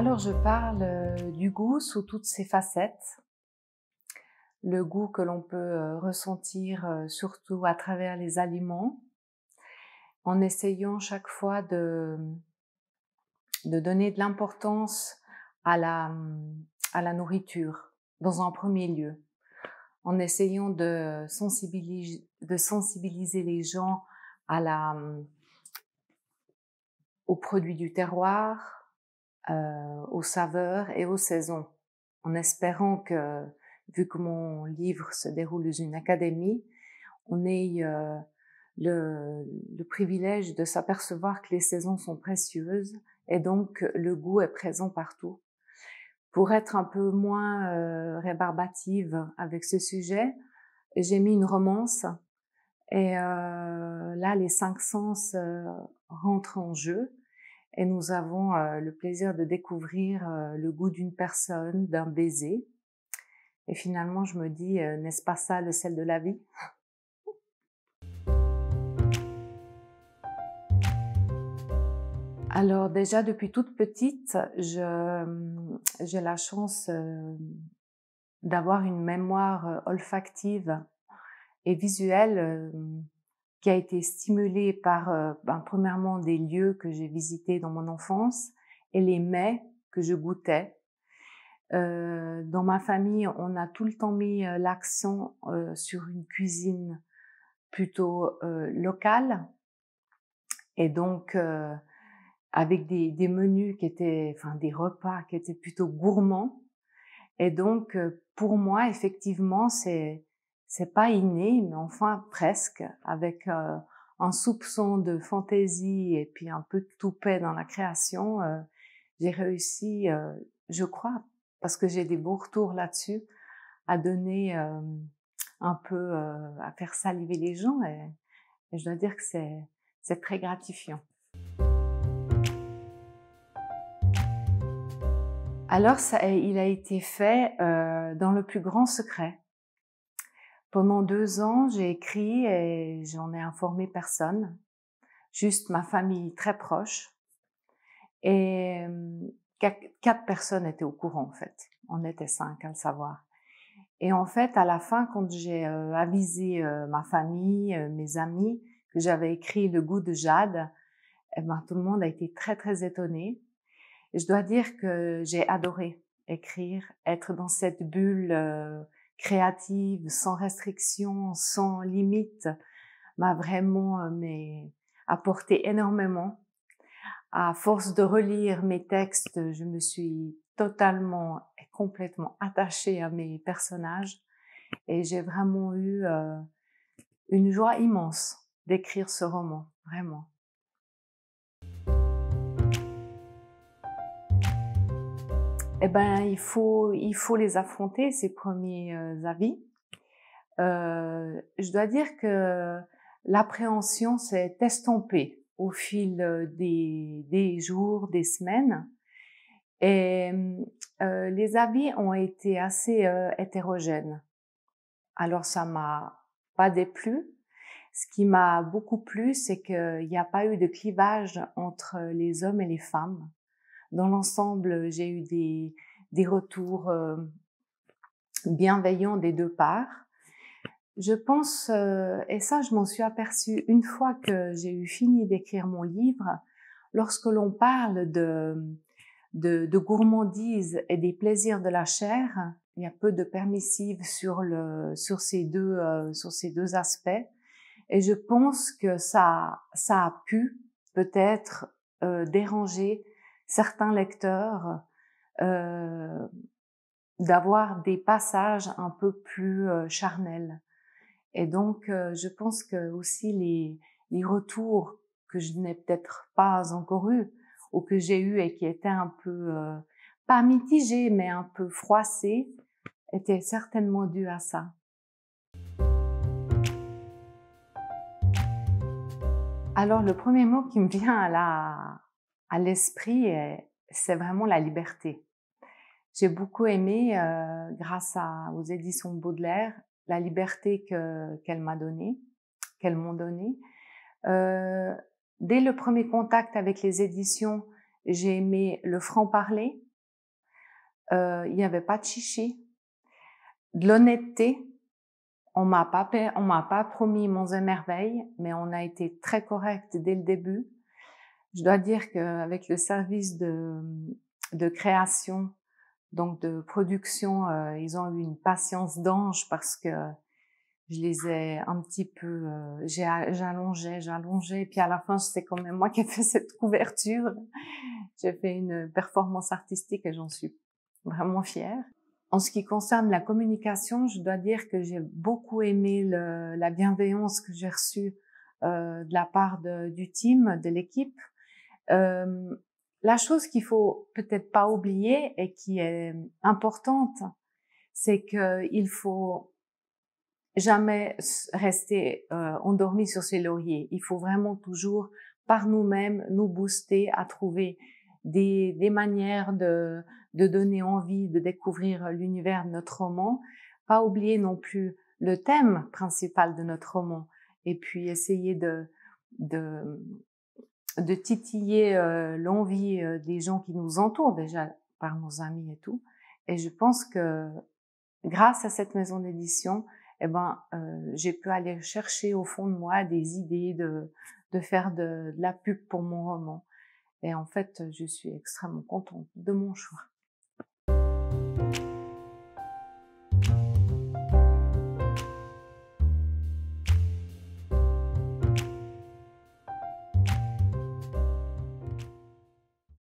Alors je parle euh, du goût sous toutes ses facettes. Le goût que l'on peut euh, ressentir euh, surtout à travers les aliments, en essayant chaque fois de, donner de l'importance à la, nourriture dans un premier lieu, en essayant de sensibiliser, les gens aux produits du terroir, euh, aux saveurs et aux saisons, en espérant que, vu que mon livre se déroule dans une académie, on ait euh, le, privilège de s'apercevoir que les saisons sont précieuses et donc le goût est présent partout. Pour être un peu moins euh, rébarbative avec ce sujet, j'ai mis une romance et là les cinq sens rentrent en jeu et nous avons euh, le plaisir de découvrir euh, le goût d'une personne, d'un baiser. Et finalement, je me dis, euh, n'est-ce pas ça le sel de la vie Alors déjà, depuis toute petite, j'ai la chance d'avoir une mémoire olfactive et visuelle qui a été stimulée par, euh, ben, premièrement, des lieux que j'ai visités dans mon enfance et les mets que je goûtais. Euh, dans ma famille, on a tout le temps mis euh, l'accent sur une cuisine plutôt locale et donc avec des, des, menus qui étaient, enfin des repas qui étaient plutôt gourmands. Et donc pour moi, effectivement, c'est c'est pas inné, mais enfin presque, avec euh, un soupçon de fantaisie et puis un peu de toupet dans la création, euh, j'ai réussi, euh, je crois, parce que j'ai des beaux retours là-dessus, à donner un peu, à faire saliver les gens. Et, je dois dire que c'est très gratifiant. Alors, ça, il a été fait dans le plus grand secret pendant deux ans, j'ai écrit et j'en ai informé personne, juste ma famille très proche. Et quatre personnes étaient au courant, en fait. On était cinq à le savoir. Et en fait, à la fin, quand j'ai avisé ma famille, mes amis, que j'avais écrit Le goût de Jade, eh ben, tout le monde a été très, très étonné. je dois dire que j'ai adoré écrire, être dans cette bulle créative, sans restriction, sans limite, m'a vraiment euh, mais, apporté énormément. À force de relire mes textes, je me suis totalement et complètement attachée à mes personnages et j'ai vraiment eu euh, une joie immense d'écrire ce roman, vraiment. Eh ben, il faut, les affronter ces premiers euh, avis. Euh, je dois dire que l'appréhension s'est estompée au fil euh, des, jours, des semaines. Et les avis ont été assez hétérogènes. Alors ça m'a pas déplu. Ce qui m'a beaucoup plu, c'est qu'il n'y a pas eu de clivage entre les hommes et les femmes dans l'ensemble, j'ai eu des, retours bienveillants des deux parts. Je pense, et ça je m'en suis aperçue une fois que j'ai eu fini d'écrire mon livre, lorsque l'on parle de, de, gourmandise et des plaisirs de la chair, il y a peu de permissives sur, le, sur, ces, deux, sur ces deux aspects. Et je pense que ça, ça a pu peut-être déranger certains lecteurs euh, d'avoir des passages un peu plus euh, charnels. Et donc, euh, je pense que aussi les, les retours que je n'ai peut-être pas encore eu ou que j'ai eu et qui étaient un peu pas mitigés mais un peu froissés étaient certainement dus à ça. Alors le premier mot qui me vient à la à l'esprit, euh, c'est vraiment la liberté. J'ai beaucoup aimé, euh, grâce aux éditions Baudelaire, la liberté qu'elle m'a donnée, qu'elles m'ont donnée. Euh, dès le premier contact avec les éditions, j'ai aimé le franc-parler. il n'y avait pas de chichi, de l'honnêteté. On m'a pas m'a pas promis mon et mais on a été très correct dès le début. Je dois dire qu'avec le service de, de création, donc de production, euh, ils ont eu une patience d'ange parce que je les ai un petit peu, euh, j'allongeais, j'allongeais, puis à la fin, c'est quand même moi qui ai fait cette couverture. J'ai fait une performance artistique et j'en suis vraiment fière. En ce qui concerne la communication, je dois dire que j'ai beaucoup aimé la bienveillance que j'ai reçue euh, de la part du team, de l'équipe la chose qu'il faut peut-être pas oublier et qui est importante, c'est qu'il faut jamais rester endormi sur ses lauriers. Il faut vraiment toujours par nous-mêmes nous booster à trouver des, manières de, de, donner envie de découvrir l'univers de notre roman. Pas oublier non plus le thème principal de notre roman et puis essayer de, de de titiller euh, l'envie euh, des gens qui nous entourent déjà par nos amis et tout. Et je pense que grâce à cette maison d'édition, eh ben, euh, j'ai pu aller chercher au fond de moi des idées de, de faire de, de la pub pour mon roman. Et en fait, je suis extrêmement contente de mon choix.